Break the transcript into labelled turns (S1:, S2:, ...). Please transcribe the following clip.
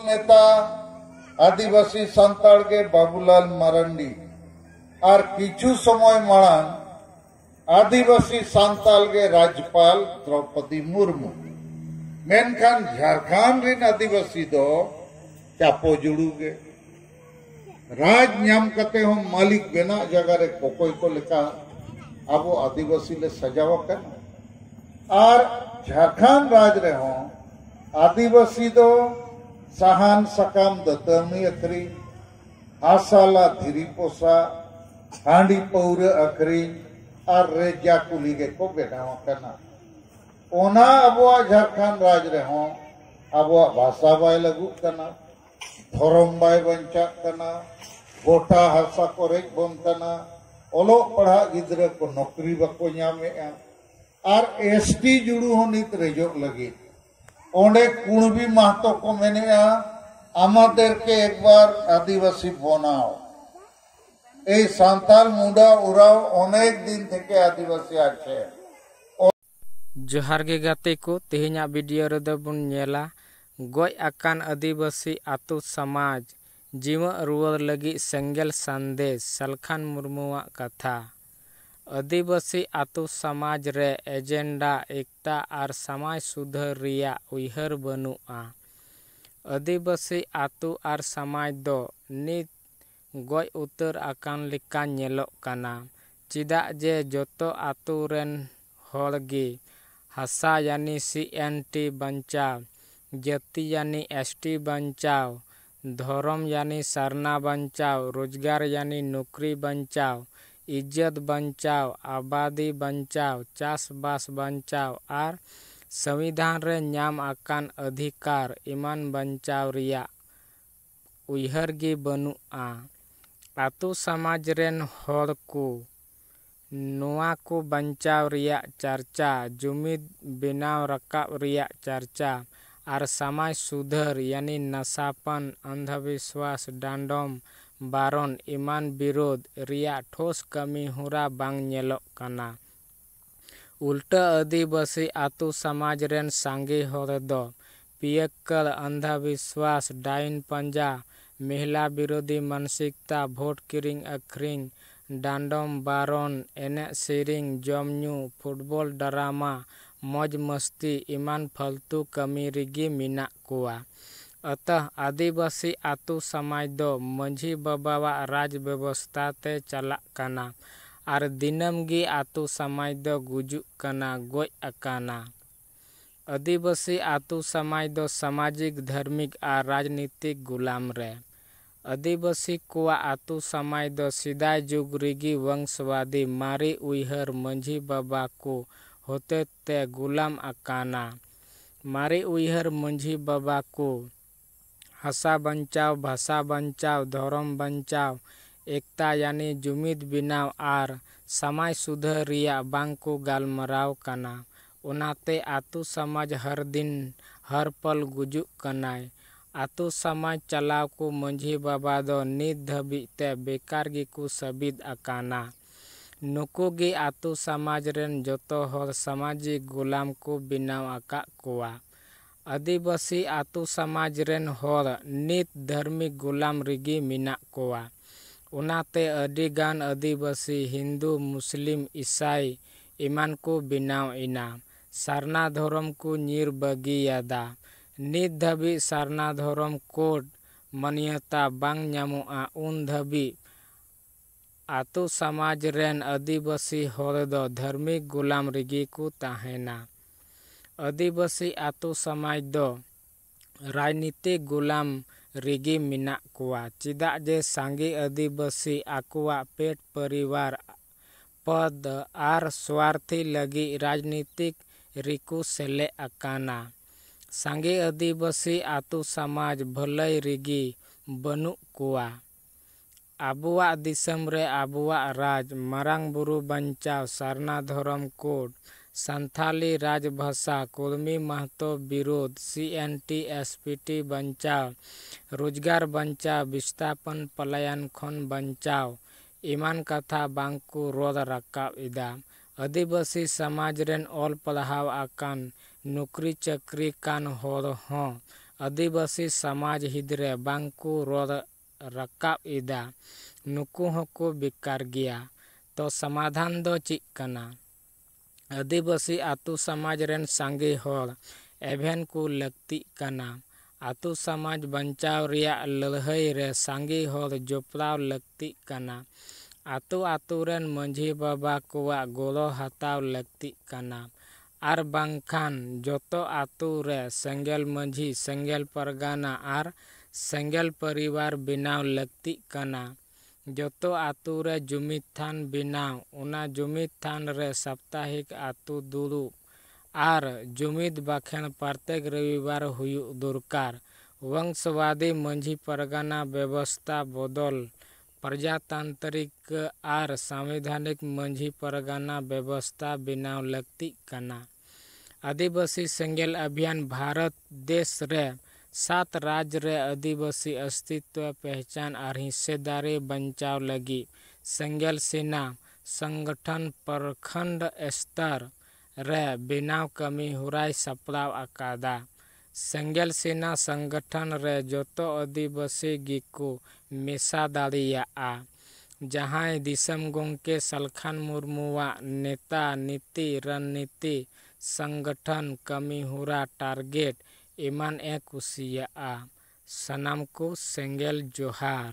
S1: नेता आदिवासी संताल के बाबूलाल मारांडी और किचु समय मारान आदिवासी संताल के राज्यपाल द्रौपदी मुर्मू मेनखान झारखंड रिन आदिवासी दो चापो जुड़ूगे राज नाम कते हो मालिक बिना जगह रे कोकोई को लेका अब आदिवासी ले सजावा कर और झारखंड राज रे हो आदिवासी दो सहान सकाम दतमी अखरी आसाला धीरी पोसा हांडी पौर अखरी और रेजा कुली के को बनावना अब झारखंड राज अब भाषा बै लगना धरम बै बचा गोटा हासा को रेज बनना ओलोग पढ़ा गिद्रा को नौकरी बाको नाम एस टी जुड़ू नित रेज लगी ओंडे कुणबी महतो को मैंने আমাদের কে একবার আদিবাসী বানাও এই সাঁওতাল মুন্ডা ওরাও অনেক দিন থেকে
S2: जोहार गे गाते को तेहेन वीडियो बन गज आकान आदिवासी आतु समाज जीव रुआर लगी संगेल संदेश सलखान मुर्मुआ कथा ᱟᱹᱫᱤᱵᱟᱹᱥᱤ ᱟᱹᱛᱩ ᱥᱚᱢᱟᱡᱽ ᱨᱮ ᱮᱡᱮᱱᱰᱟ ᱮᱠᱛᱟ ᱟᱨ ᱥᱚᱢᱟᱡᱽ ᱥᱩᱫᱷᱟᱹᱨ ᱨᱮᱭᱟᱜ ᱩᱭᱦᱟᱹᱨ ᱵᱟᱹᱱᱩᱜᱼᱟ᱾ ᱟᱹᱫᱤᱵᱟᱹᱥᱤ ᱟᱹᱛᱩ ᱟᱨ ᱥᱚᱢᱟᱡᱽ ᱫᱚ ᱱᱤᱛ ᱜᱚᱡ ᱩᱛᱟᱹᱨ ᱟᱠᱟᱱ ᱞᱮᱠᱟ ᱧᱮᱞᱚᱜ ᱠᱟᱱᱟ᱾ ᱪᱮᱫᱟᱜ ᱡᱮ ᱡᱚᱛᱚ ᱟᱹᱛᱩ ᱨᱮᱱ ᱦᱚᱲᱜᱮ ᱦᱟᱥᱟᱭᱟᱱᱤ ᱥᱤ ᱮᱱ ᱴᱤ ᱵᱟᱧᱪᱟᱣ, ᱡᱟᱹᱛᱤᱭᱟᱱᱤ ᱮᱥ ᱴᱤ ᱵᱟᱧᱪᱟᱣ, ᱫᱷᱚᱨᱚᱢᱭᱟᱱᱤ ᱥᱟᱨᱱᱟ ᱵᱟᱧᱪᱟᱣ, ᱨᱳᱡᱽᱜᱟᱨᱭᱟᱱᱤ ᱱᱚᱠᱨᱤ ᱵᱟᱧᱪᱟᱣ, ᱤᱡᱽᱡᱚᱛ ᱵᱟᱧᱪᱟᱣ ᱟᱵᱟᱫᱤ ᱵᱟᱧᱪᱟᱣ ᱪᱟᱥᱵᱟᱥ ᱵᱟᱧᱪᱟᱣ ᱟᱨ ᱥᱚᱝᱵᱤᱫᱷᱟᱱ ᱨᱮ ᱧᱟᱢ ᱟᱠᱟᱱ ᱚᱫᱷᱤᱠᱟᱨ ᱮᱢᱟᱱ ᱵᱟᱧᱪᱟᱣ ᱨᱮᱭᱟᱜ ᱩᱭᱦᱟᱹᱨ ᱜᱮ ᱵᱟᱹᱱᱩᱜᱼᱟ ᱟᱛᱳ ᱥᱚᱢᱟᱡᱽ ᱨᱮᱱ ᱦᱚᱲ ᱠᱚ ᱱᱚᱣᱟ ᱠᱚ ᱵᱟᱧᱪᱟᱣ ᱨᱮᱭᱟᱜ ᱪᱟᱨᱪᱟ ᱡᱩᱢᱤᱫ ᱵᱮᱱᱟᱣ ᱨᱟᱠᱟᱵ ᱨᱮᱭᱟᱜ ᱪᱟᱨᱪᱟ ᱟᱨ ᱥᱚᱢᱟᱡᱽ ᱥᱩᱫᱷᱟᱹᱨ ᱭᱟᱱᱤ ᱱᱟᱥᱟᱯᱟᱱ ᱚᱱᱫᱷᱚᱵᱤᱥᱣᱟᱥ ᱰᱟᱸᱰᱚᱢ ᱵᱟᱨᱚᱱ ᱮᱢᱟᱱ ᱵᱤᱨᱳᱫᱷ ᱨᱮᱭᱟᱜ ᱴᱷᱳᱥ ᱠᱟᱹᱢᱤᱦᱚᱨᱟ ᱵᱟᱝ ᱧᱮᱞᱚᱜ ᱠᱟᱱᱟ᱾ ᱩᱞᱴᱟᱹ ᱟᱹᱫᱤᱵᱟᱹᱥᱤ ᱟᱹᱛᱩ ᱥᱚᱢᱟᱡᱽ ᱨᱮᱱ ᱥᱟᱸᱜᱮ ᱦᱚᱲ ᱫᱚ ᱯᱤᱭᱟᱹᱠᱠᱟᱨ, ᱚᱱᱫᱷᱚᱵᱤᱥᱣᱟᱥ, ᱰᱟᱹᱱ ᱯᱟᱸᱡᱟ, ᱢᱚᱦᱤᱞᱟ ᱵᱤᱨᱳᱫᱷᱤ ᱢᱟᱱᱚᱥᱤᱠᱚᱛᱟ, ᱵᱷᱳᱴ ᱠᱤᱨᱤᱧ ᱟᱹᱠᱷᱨᱤᱧ, ᱰᱟᱸᱰᱚᱢ ᱵᱟᱨᱚᱱ, ᱮᱱᱮᱡ ᱥᱮᱨᱮᱧ, ᱡᱚᱢᱼᱧᱩ, ᱯᱷᱩᱴᱵᱚᱞ, ᱰᱨᱟᱢᱟ, ᱢᱚᱡᱽ ᱢᱚᱥᱛᱤ ᱮᱢᱟᱱ ᱯᱷᱟᱹᱞᱛᱩ ᱠᱟᱹᱢᱤ ᱨᱮᱜᱮ ᱢᱮᱱᱟᱜ ᱠᱚᱣᱟ᱾ अतः आदिवासी आतु समाज दो मंझी बाबा राज व्यवस्था ते चला कना आर दिनम गी आतु समाज दो गुजुक कना गोय अकाना आदिवासी आतु समाज दो सामाजिक धार्मिक आर राजनीतिक गुलाम रे आदिवासी कुआ आतु समाज दो सीधा जुग रिगी वंशवादी मारी उइहर मंझी बाबा को होते ते गुलाम अकाना मारी उइहर मंझी बाबा को हसा बचाओ भाषा बचाओ धरम बचाओ एकता यानी जुमित बनाव और समय बांको गालमराव कना उनाते आतु समाज हर दिन हर पल गुजुक कनाय आतु समाज चलाव को मंझी बाबा दो नित धबिते बेकार गी को सबिद अकाना नुकु गी आतु समाज रेन जोतो हर समाजी गुलाम को बिनाव अका कुआ आदिबसी आतू होर नित धर्मी गुलाम रिगी मिना कोवा. कॉलेसी हिंदू मुसलीम इसईना सर्ना को नि यादा, नित धाब सर्ना धरम कोड मन्यतान धाब समाज आदिबा धारमिक गुलाम रिगी कुणा दिसी समाज दो राजनीति गुलाम चिदा जे आदिवासी अधिवासी पेट परिवार पदारती लागि सेले अकाना सांगे आदिवासी अत समाज भई रिगी राज मरांग बुरु बा सर्ना धरम कोड संथाली राजभाषा कुर्मी महतो विरोध C N T S P T बंचाव रोजगार बंचाव विस्थापन पलायन खन बंचाव इमान कथा बांकु रोद रकाब आदिवासी समाज रेन ऑल पढ़ाव आकान नौकरी चक्री कान होर हो आदिवासी समाज हिदरे बांकु रोद रकाब इदा हो को बिकार गया तो समाधान दो चिकना ᱟᱹᱫᱤᱵᱟᱹᱥᱤ ᱟᱛᱳ ᱥᱚᱢᱟᱡᱽ ᱨᱮᱱ ᱥᱟᱸᱜᱮ ᱦᱚᱲ ᱮᱵᱷᱮᱱ ᱠᱚ ᱞᱟᱹᱠᱛᱤᱜ ᱠᱟᱱᱟ ᱟᱛᱳ ᱥᱚᱢᱟᱡᱽ ᱵᱟᱧᱪᱟᱣ ᱨᱮᱭᱟᱜ ᱞᱟᱹᱲᱦᱟᱹᱭ ᱨᱮ ᱥᱟᱸᱜᱮ ᱦᱚᱲ ᱡᱚᱯᱲᱟᱣ ᱞᱟᱹᱠᱛᱤᱜ ᱠᱟᱱᱟ ᱟᱛᱳ ᱟᱛᱳ ᱨᱮᱱ ᱢᱟᱺᱡᱷᱤ ᱵᱟᱵᱟ ᱠᱚᱣᱟᱜ ᱜᱚᱲᱚ ᱦᱟᱛᱟᱣ ᱞᱟᱹᱠᱛᱤᱜ ᱠᱟᱱᱟ ᱟᱨ ᱵᱟᱝᱠᱷᱟᱱ ᱡᱚᱛᱚ ᱟᱛᱳ ᱨᱮ ᱥᱮᱸᱜᱮᱞ ᱢᱟᱺᱡᱷᱤ ᱥᱮᱸᱜᱮᱞ ᱯᱟᱨᱜᱟᱱᱟ ᱟᱨ ᱥᱮᱸᱜᱮᱞ ᱯᱚᱨᱤᱵᱟᱨ ᱵᱮᱱᱟᱣ ᱞᱟᱹᱠᱛᱤᱜ ᱠᱟᱱᱟ जो तो आतुरे जुमित थान बिनाव उना जुमित थान रे साप्ताहिक आतु दुरुब आर जुमित बाखेन प्रत्येक रविवार हुयु दुरकार वंशवादी मंझी परगना व्यवस्था बदल प्रजातांत्रिक आर संवैधानिक मंझी परगना व्यवस्था बिनाव लगती कना आदिवासी संगेल अभियान भारत देश रे सात राज्य आदिवासी अस्तित्व पहचान और हिस्सेदारी बचाव लगी संगल सेना संगठन प्रखंड स्तर रे बनाव कमी हुराई सपलाव अकादा संगल सेना संगठन रे जोतो आदिवासी गिको मेसा दाड़िया जहाँ दिसम गोंके सलखान मुर्मुआ नेता नीति रणनीति संगठन कमी हुरा टारगेट ᱮᱢᱟᱱ ᱮ ᱠᱩᱥᱤᱭᱟᱜᱼᱟ ᱥᱟᱱᱟᱢ ᱠᱚ ᱥᱮᱸᱜᱮᱞ ᱡᱚᱦᱟᱨ